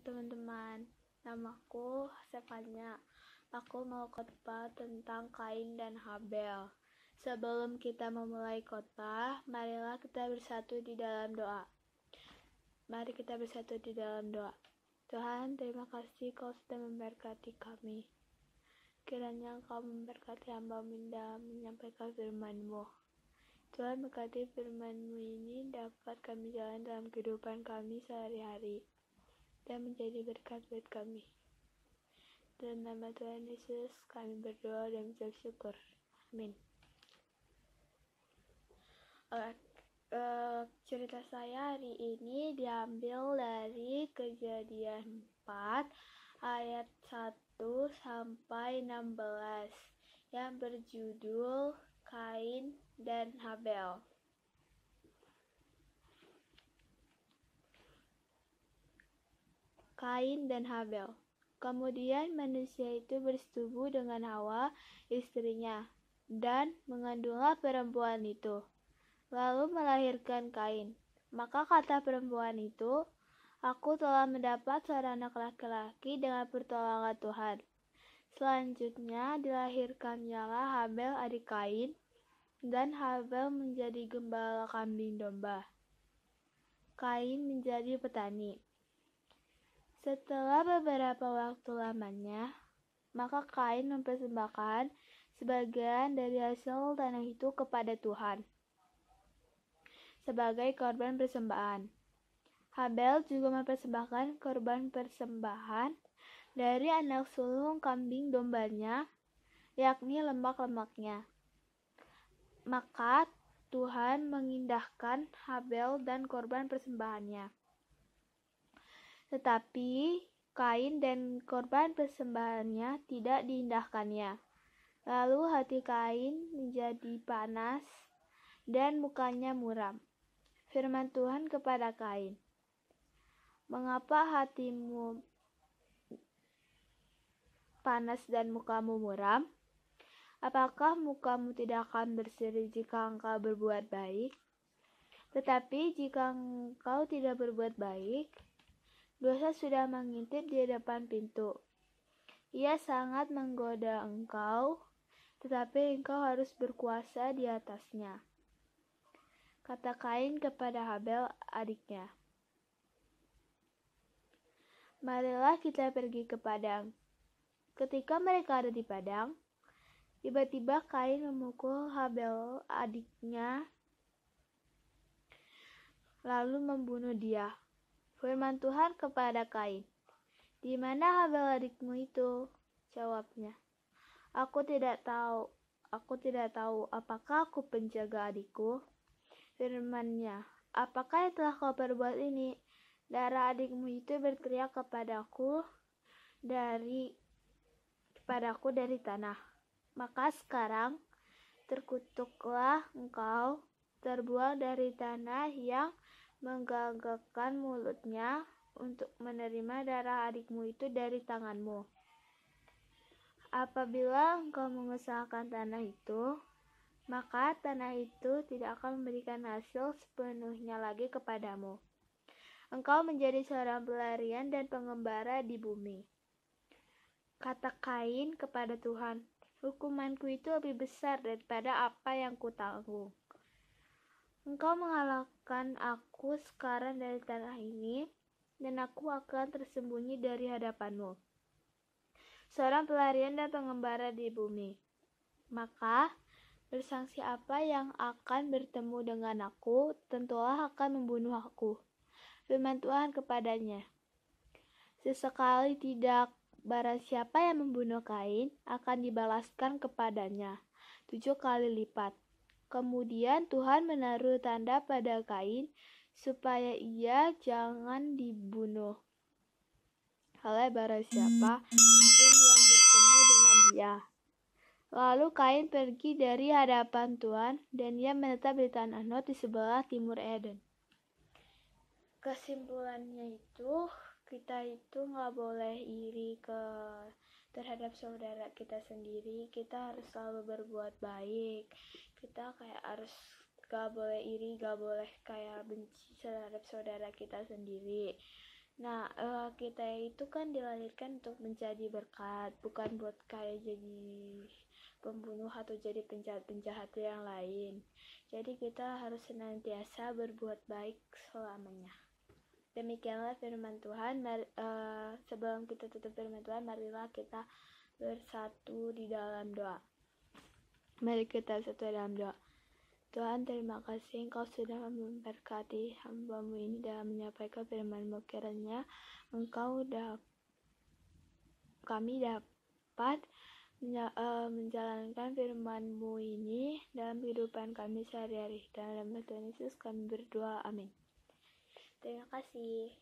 teman-teman. Namaku Sefania. Aku mau khotbah tentang Kain dan Habel. Sebelum kita memulai khotbah, marilah kita bersatu di dalam doa. Mari kita bersatu di dalam doa. Tuhan, terima kasih kau sudah memberkati kami. Kiranya kau memberkati hamba dalam menyampaikan firman-Mu. Tuhan berkati firman-Mu ini dapat kami jalan dalam kehidupan kami sehari-hari dan menjadi berkat buat kami. Dalam nama Tuhan Yesus kami berdoa dan bersyukur. Amin. Uh, uh, cerita saya hari ini diambil dari kejadian 4 ayat 1 sampai 16 yang berjudul Kain dan Habel. Kain dan Habel. Kemudian manusia itu bersetubuh dengan Hawa, istrinya, dan mengandunglah perempuan itu. Lalu melahirkan Kain. Maka kata perempuan itu, Aku telah mendapat seorang anak laki-laki dengan pertolongan Tuhan. Selanjutnya dilahirkanlah Habel adik Kain, dan Habel menjadi gembala kambing domba. Kain menjadi petani. Setelah beberapa waktu lamanya, maka Kain mempersembahkan sebagian dari hasil tanah itu kepada Tuhan sebagai korban persembahan. Habel juga mempersembahkan korban persembahan dari anak sulung kambing dombanya, yakni lemak-lemaknya. Maka Tuhan mengindahkan Habel dan korban persembahannya. Tetapi Kain dan korban persembahannya tidak diindahkannya. Lalu hati Kain menjadi panas dan mukanya muram. Firman Tuhan kepada Kain, "Mengapa hatimu panas dan mukamu muram? Apakah mukamu tidak akan berseri jika engkau berbuat baik? Tetapi jika engkau tidak berbuat baik, Dosa sudah mengintip di depan pintu. Ia sangat menggoda engkau, tetapi engkau harus berkuasa di atasnya. Kata Kain kepada Habel adiknya. Marilah kita pergi ke padang. Ketika mereka ada di padang, tiba-tiba Kain memukul Habel adiknya lalu membunuh dia. Firman Tuhan kepada Kain, "Di mana Habel adikmu itu?" jawabnya. "Aku tidak tahu. Aku tidak tahu apakah aku penjaga adikku?" firmannya, "Apakah yang telah kau perbuat ini?" Darah adikmu itu berteriak kepadaku dari kepadaku dari tanah. Maka sekarang terkutuklah engkau terbuang dari tanah yang mengagakkan mulutnya untuk menerima darah adikmu itu dari tanganmu. Apabila engkau mengusahakan tanah itu, maka tanah itu tidak akan memberikan hasil sepenuhnya lagi kepadamu. Engkau menjadi seorang pelarian dan pengembara di bumi. Kata Kain kepada Tuhan, hukumanku itu lebih besar daripada apa yang kutanggung. Engkau mengalahkan aku sekarang dari tanah ini, dan aku akan tersembunyi dari hadapanmu. Seorang pelarian dan pengembara di bumi. Maka, bersangsi apa yang akan bertemu dengan aku, tentulah akan membunuh aku. Firman Tuhan kepadanya. Sesekali tidak barang siapa yang membunuh Kain akan dibalaskan kepadanya tujuh kali lipat. Kemudian Tuhan menaruh tanda pada Kain supaya ia jangan dibunuh oleh para siapa pun yang bertemu dengan dia. Lalu Kain pergi dari hadapan Tuhan dan ia menetap di tanah Lot di sebelah timur Eden. Kesimpulannya itu, kita itu nggak boleh iri ke terhadap saudara kita sendiri kita harus selalu berbuat baik kita kayak harus gak boleh iri gak boleh kayak benci terhadap saudara kita sendiri nah uh, kita itu kan dilahirkan untuk menjadi berkat bukan buat kayak jadi pembunuh atau jadi penjahat-penjahat yang lain. Jadi kita harus senantiasa berbuat baik selamanya. Demikianlah firman Tuhan. Mar, uh, eh, sebelum kita tutup firman Tuhan, marilah kita bersatu di dalam doa. Mari kita bersatu dalam doa. Tuhan, terima kasih Engkau sudah memberkati hambamu ini dalam menyampaikan firman-Mu. Kiranya Engkau da kami dapat eh, menjalankan firman-Mu ini dalam kehidupan kami sehari-hari. Dalam nama Tuhan Yesus kami berdoa. Amin. Terima kasih.